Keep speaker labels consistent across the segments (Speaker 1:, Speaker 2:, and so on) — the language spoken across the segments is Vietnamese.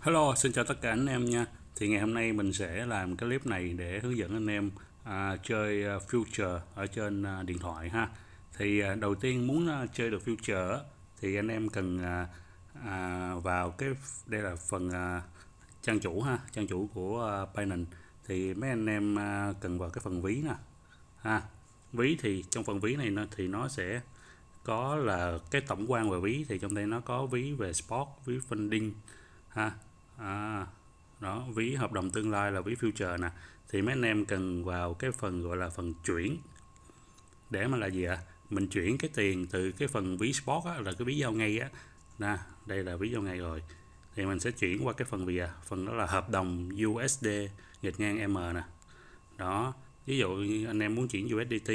Speaker 1: Hello, xin chào tất cả anh em nha. Thì ngày hôm nay mình sẽ làm cái clip này để hướng dẫn anh em à, chơi à, future ở trên à, điện thoại ha. Thì à, đầu tiên muốn à, chơi được future thì anh em cần à, à, vào cái đây là phần à, trang chủ ha, trang chủ của à, Binance thì mấy anh em à, cần vào cái phần ví nè. Ha. Ví thì trong phần ví này nó thì nó sẽ có là cái tổng quan về ví thì trong đây nó có ví về sport, ví funding ha à, đó ví hợp đồng tương lai là ví future nè thì mấy anh em cần vào cái phần gọi là phần chuyển để mà là gì ạ à? mình chuyển cái tiền từ cái phần ví spot á, là cái ví giao ngay á nè đây là ví giao ngay rồi thì mình sẽ chuyển qua cái phần gì à? phần đó là hợp đồng USD gạch ngang M nè đó ví dụ như anh em muốn chuyển USDT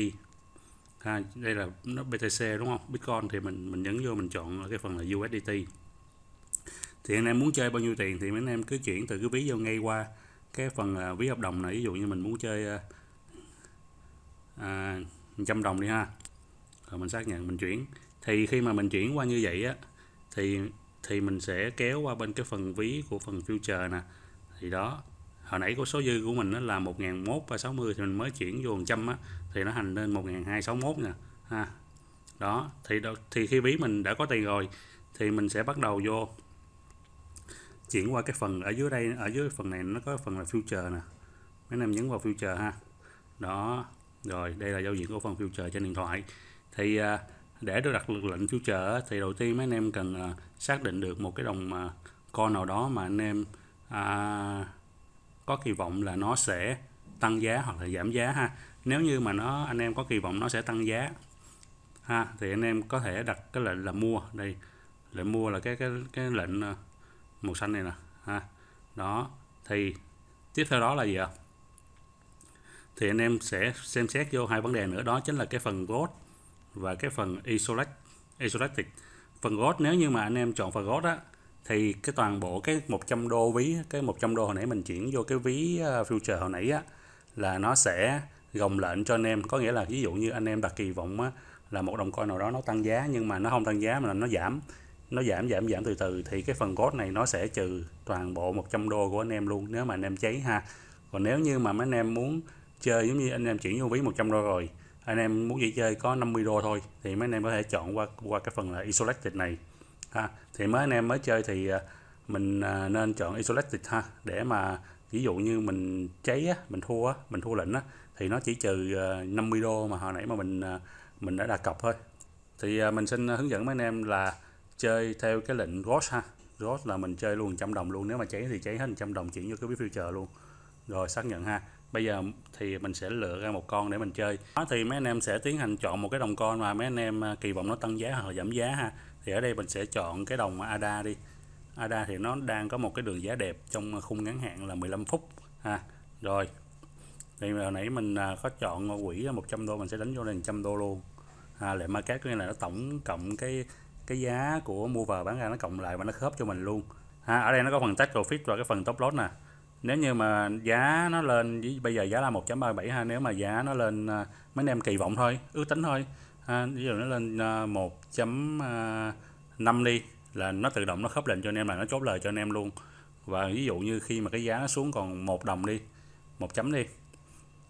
Speaker 1: ha, đây là nó BTC đúng không Bitcoin thì mình mình nhấn vô mình chọn cái phần là USDT thì anh em muốn chơi bao nhiêu tiền thì anh em cứ chuyển từ cái ví vô ngay qua cái phần à, ví hợp đồng này ví dụ như mình muốn chơi à, à trăm đồng đi ha rồi mình xác nhận mình chuyển thì khi mà mình chuyển qua như vậy á thì thì mình sẽ kéo qua bên cái phần ví của phần future nè thì đó hồi nãy có số dư của mình nó là 1160 thì mình mới chuyển vô 100 á thì nó thành lên 1261 nè ha đó thì đó, thì khi ví mình đã có tiền rồi thì mình sẽ bắt đầu vô chuyển qua cái phần ở dưới đây ở dưới phần này nó có phần là future nè mấy em nhấn vào future ha đó rồi đây là giao diện của phần future trên điện thoại thì à, để được đặt lệnh future thì đầu tiên mấy anh em cần à, xác định được một cái đồng à, coin nào đó mà anh em à, có kỳ vọng là nó sẽ tăng giá hoặc là giảm giá ha nếu như mà nó anh em có kỳ vọng nó sẽ tăng giá ha thì anh em có thể đặt cái lệnh là mua đây lệnh mua là cái cái cái lệnh màu xanh này nè ha đó thì tiếp theo đó là gì ạ thì anh em sẽ xem xét vô hai vấn đề nữa đó chính là cái phần gốt và cái phần isolate isolate phần gốt nếu như mà anh em chọn phần gốt á thì cái toàn bộ cái 100 đô ví cái 100 đô hồi nãy mình chuyển vô cái ví ờ, future hồi nãy á là nó sẽ gồng lệnh cho anh em có nghĩa là ví dụ như anh em đặt kỳ vọng á, là một đồng coin nào đó nó tăng giá nhưng mà nó không tăng giá mà nó giảm nó giảm giảm giảm từ từ thì cái phần code này nó sẽ trừ toàn bộ 100 đô của anh em luôn nếu mà anh em cháy ha còn nếu như mà mấy anh em muốn chơi giống như anh em chuyển vô ví 100 đô rồi anh em muốn chỉ chơi có 50 đô thôi thì mấy anh em có thể chọn qua qua cái phần là isolated này ha thì mấy anh em mới chơi thì à, mình à, nên chọn isolated ha để mà ví dụ như mình cháy á, mình thua á, mình thua lệnh á, thì nó chỉ trừ 50 à, đô mà hồi nãy mà mình mình đã đặt cọc thôi thì mình xin hướng dẫn mấy anh em là chơi theo cái lệnh Ghost ha Ghost là mình chơi luôn trăm đồng luôn nếu mà cháy thì cháy hết trăm đồng chuyển vô cái biết future luôn rồi xác nhận ha bây giờ thì mình sẽ lựa ra một con để mình chơi đó thì mấy anh em sẽ tiến hành chọn một cái đồng con mà mấy anh em à, kỳ vọng nó tăng giá hoặc giảm giá ha thì ở đây mình sẽ chọn cái đồng ADA đi ADA thì nó đang có một cái đường giá đẹp trong khung ngắn hạn là 15 phút ha rồi thì hồi nãy mình à, có chọn quỹ 100 đô mình sẽ đánh vô đây 100 đô luôn ha à, lệ market có nghĩa là nó tổng cộng cái cái giá của mua vào bán ra nó cộng lại và nó khớp cho mình luôn ha ở đây nó có phần tax profit và cái phần top loss nè nếu như mà giá nó lên bây giờ giá là 1.37 ha nếu mà giá nó lên à, mấy anh em kỳ vọng thôi ước tính thôi ha, ví dụ nó lên 1.5 à, à, đi là nó tự động nó khớp lệnh cho anh em là nó chốt lời cho anh em luôn và ví dụ như khi mà cái giá nó xuống còn một đồng đi một chấm đi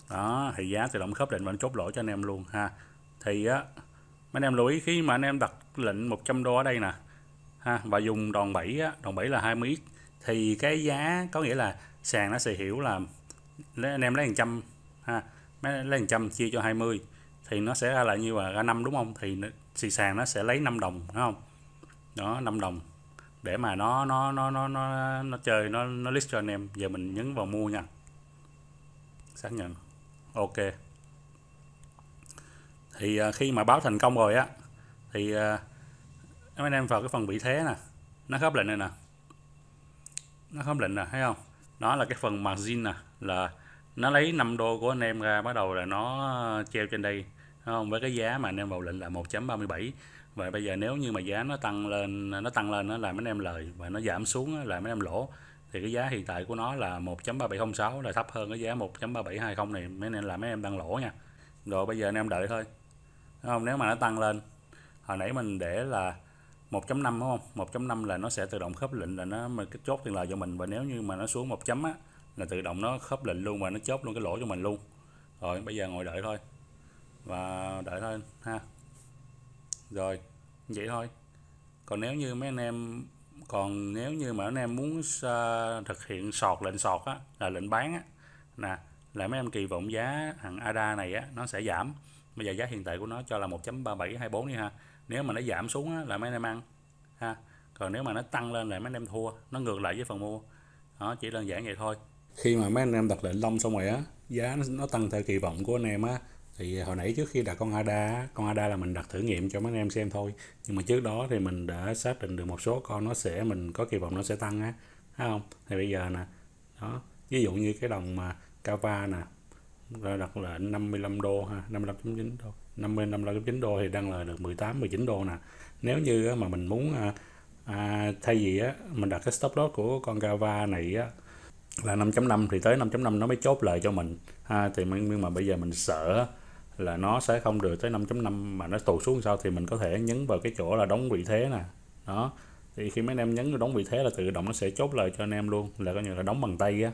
Speaker 1: đó thì giá tự động khớp lệnh và nó chốt lỗ cho anh em luôn ha thì á mấy anh em lưu ý khi mà anh em đặt lệnh 100 đô ở đây nè ha và dùng đòn 7 á, đòn 7 là 20 x thì cái giá có nghĩa là sàn nó sẽ hiểu là anh em lấy 100 ha lấy 100 chia cho 20 thì nó sẽ ra là như là ra 5 đúng không thì thì sàn nó sẽ lấy 5 đồng đúng không đó 5 đồng để mà nó nó nó nó nó nó chơi nó nó list cho anh em giờ mình nhấn vào mua nha xác nhận ok thì à, khi mà báo thành công rồi á thì à, em anh em vào cái phần vị thế nè nó khớp lệnh này nè nó khớp lệnh nè thấy không nó là cái phần margin nè là nó lấy 5 đô của anh em ra bắt đầu là nó ờ, treo trên đây không với cái giá mà anh em vào lệnh là 1.37 và bây giờ nếu như mà giá nó tăng lên nó tăng lên nó làm mấy em lời và nó giảm xuống là mấy em lỗ thì cái giá hiện tại của nó là 1.3706 là thấp hơn cái giá 1.3720 này mấy nên là mấy em đang lỗ nha rồi bây giờ anh em đợi thôi không nếu mà nó tăng lên hồi nãy mình để là 1.5 đúng không 1.5 là nó sẽ tự động khớp lệnh là nó mà cái chốt tiền lời cho mình và nếu như mà nó xuống 1 chấm á là tự động nó khớp lệnh luôn và nó chốt luôn cái lỗ cho mình luôn rồi bây giờ ngồi đợi thôi và đợi thôi ha rồi vậy thôi còn nếu như mấy anh em còn nếu như mà anh em muốn uh, thực hiện sọt lệnh sọt á là lệnh bán á nè là mấy em kỳ vọng giá hàng ADA này á nó sẽ giảm bây giờ giá hiện tại của nó cho là 1.3724 đi ha nếu mà nó giảm xuống á, là mấy anh em ăn ha còn nếu mà nó tăng lên là mấy anh em thua nó ngược lại với phần mua đó chỉ đơn giản vậy thôi khi mà mấy anh em đặt lệnh long xong rồi á giá nó, nó tăng theo kỳ vọng của anh em á thì hồi nãy trước khi đặt con ADA con ADA là mình đặt thử nghiệm cho mấy anh em xem thôi nhưng mà trước đó thì mình đã xác định được một số con nó sẽ mình có kỳ vọng nó sẽ tăng á thấy không thì bây giờ nè đó ví dụ như cái đồng mà Cava nè ta đặt là 55 đô ha 55.9 đô 50 55.9 đô thì đang là được 18 19 đô nè nếu như mà mình muốn à, à, thay vì á, mình đặt cái stop loss của con Gava này á, là 5.5 thì tới 5.5 nó mới chốt lời cho mình ha thì mình, nhưng mà bây giờ mình sợ là nó sẽ không được tới 5.5 mà nó tù xuống sau thì mình có thể nhấn vào cái chỗ là đóng vị thế nè đó thì khi mấy anh em nhấn đóng vị thế là tự động nó sẽ chốt lời cho anh em luôn là coi như là đóng bằng tay á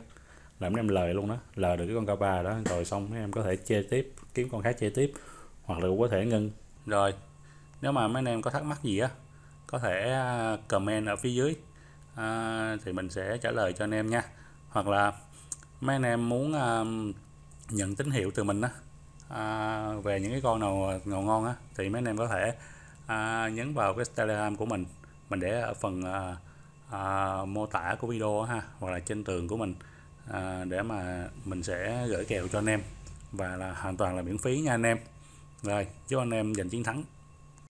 Speaker 1: là mấy em lời luôn đó lời được cái con cao ba đó rồi xong mấy em có thể chơi tiếp kiếm con khác chơi tiếp hoặc là cũng có thể ngưng rồi nếu mà mấy anh em có thắc mắc gì á có thể à, comment ở phía dưới à, thì mình sẽ trả lời cho anh em nha hoặc là mấy anh em muốn à, nhận tín hiệu từ mình á à, về những cái con nào ngầu ngon á thì mấy anh em có thể à, nhấn vào cái telegram của mình mình để ở phần à, à, mô tả của video ha hoặc là trên tường của mình à, để mà mình sẽ gửi kèo cho anh em và là hoàn toàn là miễn phí nha anh em rồi chúc anh em giành chiến thắng